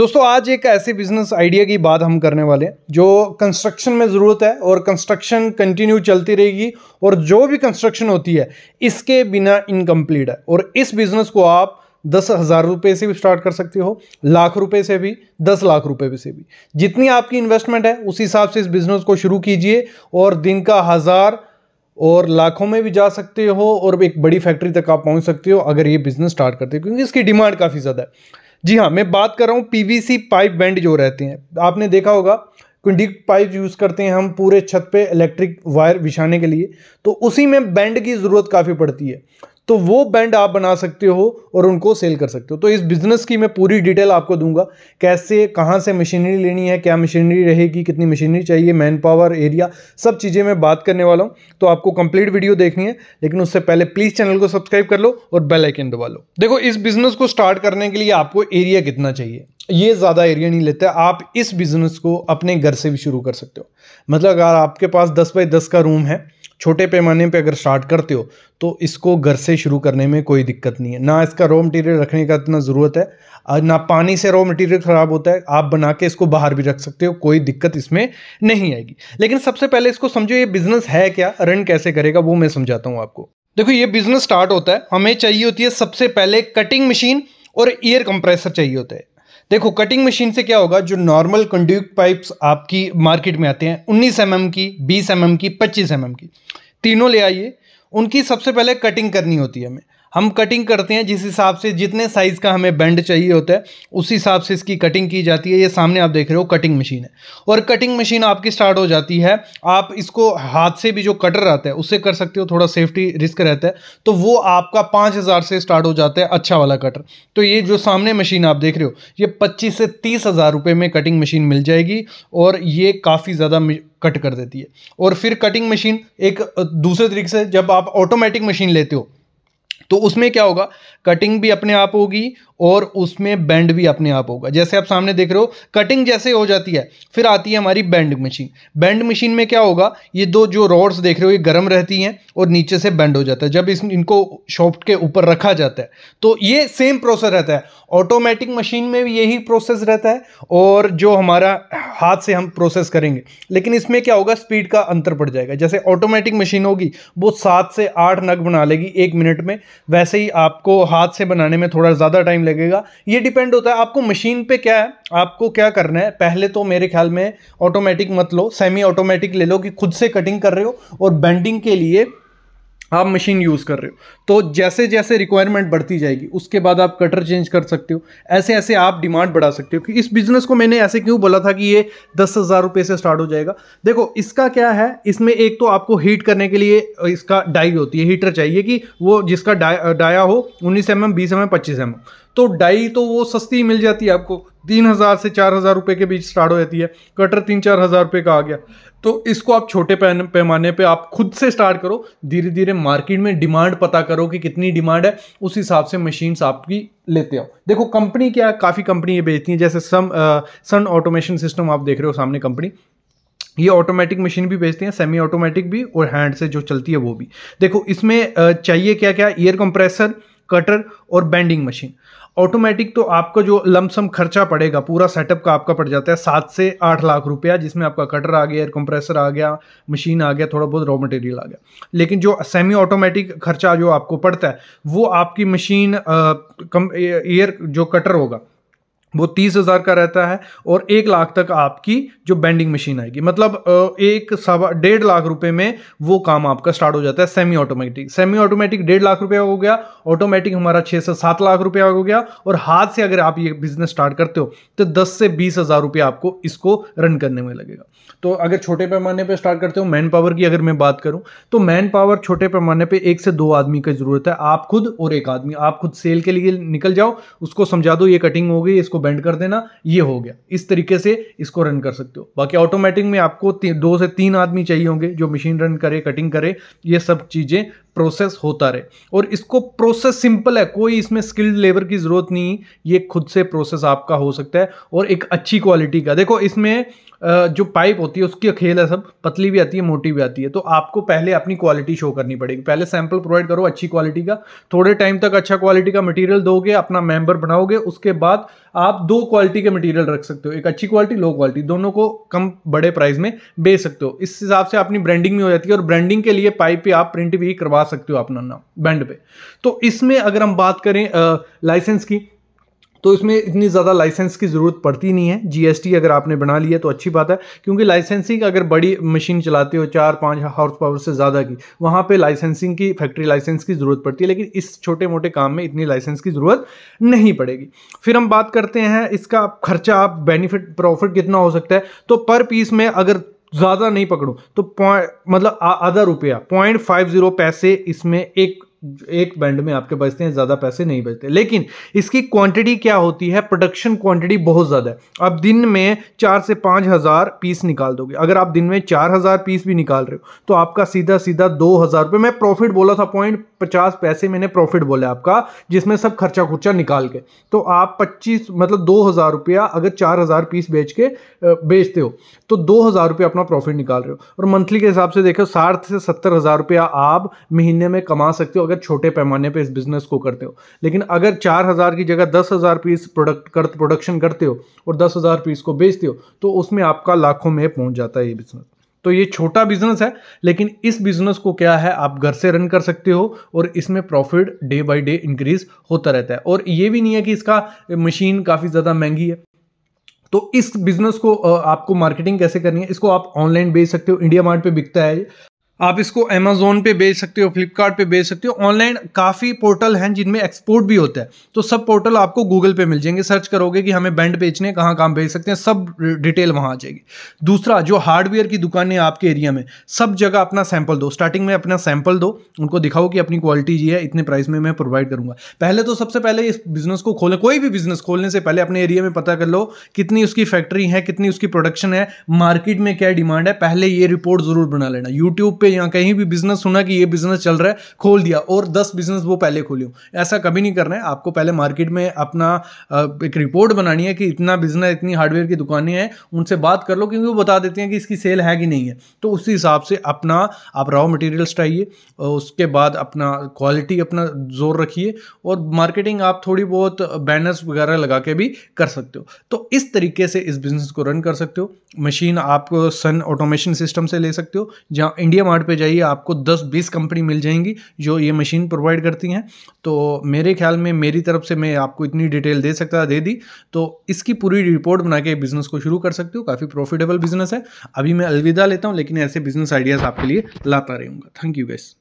दोस्तों आज एक ऐसे बिजनेस आइडिया की बात हम करने वाले हैं जो कंस्ट्रक्शन में ज़रूरत है और कंस्ट्रक्शन कंटिन्यू चलती रहेगी और जो भी कंस्ट्रक्शन होती है इसके बिना इनकम्प्लीट है और इस बिज़नेस को आप दस हज़ार रुपये से भी स्टार्ट कर सकते हो लाख रुपए से भी दस लाख रुपए से भी जितनी आपकी इन्वेस्टमेंट है उस हिसाब से इस बिज़नेस को शुरू कीजिए और दिन का हज़ार और लाखों में भी जा सकते हो और एक बड़ी फैक्ट्री तक आप पहुंच सकते हो अगर ये बिज़नेस स्टार्ट करते हो क्योंकि इसकी डिमांड काफ़ी ज़्यादा है जी हाँ मैं बात कर रहा हूँ पीवीसी पाइप बैंड जो रहते हैं आपने देखा होगा कंडीक पाइप यूज़ करते हैं हम पूरे छत पे इलेक्ट्रिक वायर बिछाने के लिए तो उसी में बैंड की ज़रूरत काफ़ी पड़ती है तो वो बैंड आप बना सकते हो और उनको सेल कर सकते हो तो इस बिज़नेस की मैं पूरी डिटेल आपको दूंगा कैसे कहाँ से मशीनरी लेनी है क्या मशीनरी रहेगी कितनी मशीनरी चाहिए मैन पावर एरिया सब चीज़ें मैं बात करने वाला हूँ तो आपको कंप्लीट वीडियो देखनी है लेकिन उससे पहले प्लीज़ चैनल को सब्सक्राइब कर लो और बेलाइकन दबा लो देखो इस बिज़नेस को स्टार्ट करने के लिए आपको एरिया कितना चाहिए ये ज़्यादा एरिया नहीं लेता आप इस बिज़नेस को अपने घर से भी शुरू कर सकते हो मतलब अगर आपके पास दस बाई दस का रूम है छोटे पैमाने पे अगर स्टार्ट करते हो तो इसको घर से शुरू करने में कोई दिक्कत नहीं है ना इसका रॉ मटेरियल रखने का इतना ज़रूरत है ना पानी से रॉ मटेरियल ख़राब होता है आप बना के इसको बाहर भी रख सकते हो कोई दिक्कत इसमें नहीं आएगी लेकिन सबसे पहले इसको समझो ये बिज़नेस है क्या रन कैसे करेगा वो मैं समझाता हूँ आपको देखो ये बिज़नेस स्टार्ट होता है हमें चाहिए होती है सबसे पहले कटिंग मशीन और एयर कंप्रेसर चाहिए होता है देखो कटिंग मशीन से क्या होगा जो नॉर्मल कंड्यूक पाइप्स आपकी मार्केट में आते हैं उन्नीस एम mm की बीस एम mm की पच्चीस एम mm की तीनों ले आइए उनकी सबसे पहले कटिंग करनी होती है हमें हम कटिंग करते हैं जिस हिसाब से जितने साइज़ का हमें बैंड चाहिए होता है उस हिसाब से इसकी कटिंग की जाती है ये सामने आप देख रहे हो कटिंग मशीन है और कटिंग मशीन आपकी स्टार्ट हो जाती है आप इसको हाथ से भी जो कटर आता है उससे कर सकते हो थोड़ा सेफ्टी रिस्क रहता है तो वो आपका पाँच हज़ार से स्टार्ट हो जाता है अच्छा वाला कटर तो ये जो सामने मशीन आप देख रहे हो ये पच्चीस से तीस हज़ार रुपये में कटिंग मशीन मिल जाएगी और ये काफ़ी ज़्यादा कट कर देती है और फिर कटिंग मशीन एक दूसरे तरीके से जब आप ऑटोमेटिक मशीन लेते हो तो उसमें क्या होगा कटिंग भी अपने आप होगी और उसमें बैंड भी अपने आप होगा जैसे आप सामने देख रहे हो कटिंग जैसे हो जाती है फिर आती है हमारी बैंड मशीन बैंड मशीन में क्या होगा ये दो जो रॉड्स देख रहे हो ये गर्म रहती हैं और नीचे से बैंड हो जाता है जब इस इनको शॉफ्ट के ऊपर रखा जाता है तो ये सेम प्रोसेस रहता है ऑटोमेटिक मशीन में भी यही प्रोसेस रहता है और जो हमारा हाथ से हम प्रोसेस करेंगे लेकिन इसमें क्या होगा स्पीड का अंतर पड़ जाएगा जैसे ऑटोमेटिक मशीन होगी वो सात से आठ नग बना लेगी एक मिनट में वैसे ही आपको हाथ से बनाने में थोड़ा ज़्यादा टाइम लगेगा ये डिपेंड होता है आपको मशीन पे क्या है आपको क्या करना है पहले तो मेरे ख्याल में ऑटोमेटिक मत लो सेमी ऑटोमेटिक ले लो कि खुद से कटिंग कर रहे हो और बैंडिंग के लिए आप मशीन यूज़ कर रहे हो तो जैसे जैसे रिक्वायरमेंट बढ़ती जाएगी उसके बाद आप कटर चेंज कर सकते हो ऐसे ऐसे आप डिमांड बढ़ा सकते हो कि इस बिज़नेस को मैंने ऐसे क्यों बोला था कि ये दस हज़ार रुपये से स्टार्ट हो जाएगा देखो इसका क्या है इसमें एक तो आपको हीट करने के लिए इसका डाई होती है हीटर चाहिए कि वो जिसका डा, डाया हो उन्नीस एम एम बीस एम एम पच्चीस एम तो डाई तो वो सस्ती मिल जाती है आपको तीन हज़ार से चार हज़ार रुपये के बीच स्टार्ट हो जाती है कटर तीन चार हज़ार रुपये का आ गया तो इसको आप छोटे पैमाने पे आप खुद से स्टार्ट करो धीरे धीरे मार्केट में डिमांड पता करो कि कितनी डिमांड है उस हिसाब से मशीन्स आपकी लेते आओ देखो कंपनी क्या काफ़ी कंपनी ये बेचती हैं जैसे सम सन ऑटोमेशन सिस्टम आप देख रहे हो सामने कंपनी ये ऑटोमेटिक मशीन भी बेचते हैं सेमी ऑटोमेटिक भी और हैंड से जो चलती है वो भी देखो इसमें चाहिए क्या क्या एयर कंप्रेसर कटर और बैंडिंग मशीन ऑटोमेटिक तो आपका जो लमसम खर्चा पड़ेगा पूरा सेटअप का आपका पड़ जाता है सात से आठ लाख रुपया जिसमें आपका कटर आ गया एयर कंप्रेसर आ गया मशीन आ गया थोड़ा बहुत रॉ मटेरियल आ गया लेकिन जो सेमी ऑटोमेटिक खर्चा जो आपको पड़ता है वो आपकी मशीन एयर जो कटर होगा वो तीस हज़ार का रहता है और एक लाख तक आपकी जो बेंडिंग मशीन आएगी मतलब एक सवा डेढ़ लाख रुपए में वो काम आपका स्टार्ट हो जाता है सेमी ऑटोमेटिक सेमी ऑटोमेटिक डेढ़ लाख रुपया हो गया ऑटोमेटिक हमारा छः से सात लाख रुपया हो गया और हाथ से अगर आप ये बिजनेस स्टार्ट करते हो तो दस से बीस हज़ार रुपया आपको इसको रन करने में लगेगा तो अगर छोटे पैमाने पर स्टार्ट करते हो मैन पावर की अगर मैं बात करूँ तो मैन पावर छोटे पैमाने पर एक से दो आदमी की ज़रूरत है आप खुद और एक आदमी आप खुद सेल के लिए निकल जाओ उसको समझा दो ये कटिंग हो गई इसको बेंड कर देना ये हो गया इस तरीके से इसको रन कर सकते हो बाकी ऑटोमेटिक में आपको दो से तीन आदमी चाहिए होंगे जो मशीन रन करे कटिंग करे ये सब चीज़ें प्रोसेस होता रहे और इसको प्रोसेस सिंपल है कोई इसमें स्किल्ड लेबर की ज़रूरत नहीं ये खुद से प्रोसेस आपका हो सकता है और एक अच्छी क्वालिटी का देखो इसमें जो पाइप होती है उसकी खेल है सब पतली भी आती है मोटी भी आती है तो आपको पहले अपनी क्वालिटी शो करनी पड़ेगी पहले सैंपल प्रोवाइड करो अच्छी क्वालिटी का थोड़े टाइम तक अच्छा क्वालिटी का मटेरियल दोगे अपना मेंबर बनाओगे उसके बाद आप दो क्वालिटी के मटेरियल रख सकते हो एक अच्छी क्वालिटी लो क्वालिटी दोनों को कम बड़े प्राइस में बेच सकते हो इस हिसाब से अपनी ब्रांडिंग भी हो जाती है और ब्रांडिंग के लिए पाइप भी आप प्रिंट भी करवा करवा सकते हो अपना नाम बैंड पे तो इसमें अगर हम बात करें लाइसेंस की तो इसमें इतनी ज़्यादा लाइसेंस की ज़रूरत पड़ती नहीं है जीएसटी अगर आपने बना लिया तो अच्छी बात है क्योंकि लाइसेंसिंग अगर बड़ी मशीन चलाते हो चार पाँच हाउस पावर से ज़्यादा की वहाँ पे लाइसेंसिंग की फैक्ट्री लाइसेंस की ज़रूरत पड़ती है लेकिन इस छोटे मोटे काम में इतनी लाइसेंस की ज़रूरत नहीं पड़ेगी फिर हम बात करते हैं इसका खर्चा आप बेनिफिट प्रॉफिट कितना हो सकता है तो पर पीस में अगर ज़्यादा नहीं पकड़ो तो मतलब आधा रुपया पॉइंट फाइव जीरो पैसे इसमें एक एक बैंड में आपके बचते हैं ज़्यादा पैसे नहीं बचते लेकिन इसकी क्वांटिटी क्या होती है प्रोडक्शन क्वांटिटी बहुत ज़्यादा है आप दिन में चार से पाँच हज़ार पीस निकाल दोगे अगर आप दिन में चार हज़ार पीस भी निकाल रहे हो तो आपका सीधा सीधा दो हज़ार रुपये मैं प्रॉफिट बोला था पॉइंट पचास पैसे मैंने प्रॉफिट बोला आपका जिसमें सब खर्चा खुर्चा निकाल के तो आप पच्चीस मतलब दो हज़ार रुपया अगर चार हज़ार पीस बेच के बेचते हो तो दो हज़ार रुपया अपना प्रॉफिट निकाल रहे हो और मंथली के हिसाब से देखो साठ से सत्तर हज़ार रुपया आप महीने में कमा सकते हो अगर छोटे पैमाने पे इस बिज़नेस को करते हो लेकिन अगर चार हज़ार की जगह दस हज़ार पीस प्रोडक्ट कर प्रोडक्शन करते हो और दस हज़ार पीस को बेचते हो तो उसमें आपका लाखों में पहुंच जाता है ये बिज़नेस तो ये छोटा बिजनेस है लेकिन इस बिजनेस को क्या है आप घर से रन कर सकते हो और इसमें profit day by day increase होता रहता है और ये भी नहीं है कि इसका मशीन काफ़ी ज़्यादा महंगी है तो इस बिजनेस को आपको मार्केटिंग कैसे करनी है इसको आप ऑनलाइन बेच सकते हो इंडिया मार्ट पे बिकता है आप इसको अमेजोन पे बेच सकते हो फ्लिपकार्ट बेच सकते हो ऑनलाइन काफ़ी पोर्टल हैं जिनमें एक्सपोर्ट भी होता है तो सब पोर्टल आपको गूगल पे मिल जाएंगे सर्च करोगे कि हमें बैंड बेचने कहाँ कहाँ बेच सकते हैं सब डिटेल वहाँ आ जाएगी दूसरा जो हार्डवेयर की दुकानें आपके एरिया में सब जगह अपना सैंपल दो स्टार्टिंग में अपना सैंपल दो उनको दिखाओ कि अपनी क्वालिटी ये है इतने प्राइस में मैं प्रोवाइड करूँगा पहले तो सबसे पहले इस बिज़नेस को खोलें कोई भी बिज़नेस खोलने से पहले अपने एरिया में पता कर लो कितनी उसकी फैक्ट्री है कितनी उसकी प्रोडक्शन है मार्केट में क्या डिमांड है पहले ये रिपोर्ट ज़रूर बना लेना यूट्यूब पर या कहीं भी बिजनेस सुना कि ये बिजनेस चल रहा है खोल दिया और दस बिजनेस वो पहले खोलियो ऐसा कभी नहीं करना है आपको पहले मार्केट में अपना एक रिपोर्ट बनानी है कि इतना बिजनेस इतनी हार्डवेयर की दुकानें हैं उनसे बात कर लो क्योंकि वो बता देते हैं कि इसकी सेल है कि नहीं है तो उसी हिसाब से अपना आप रॉ मटेरियल्स चाहिए उसके बाद अपना क्वालिटी अपना जोर रखिए और मार्केटिंग आप थोड़ी बहुत बैनर्स वगैरह लगा के भी कर सकते हो तो इस तरीके से इस बिज़नेस को रन कर सकते हो मशीन आप सन ऑटोमेशन सिस्टम से ले सकते हो जहाँ इंडिया मार्ट फ्लिपकार्ट पे जाइए आपको 10-20 कंपनी मिल जाएंगी जो ये मशीन प्रोवाइड करती हैं तो मेरे ख्याल में मेरी तरफ से मैं आपको इतनी डिटेल दे सकता दे दी तो इसकी पूरी रिपोर्ट बना के बिज़नेस को शुरू कर सकते हो काफ़ी प्रॉफिटेबल बिज़नेस है अभी मैं अलविदा लेता हूँ लेकिन ऐसे बिज़नेस आइडियाज़ आपके लिए लाता रहूँगा थैंक यू गैस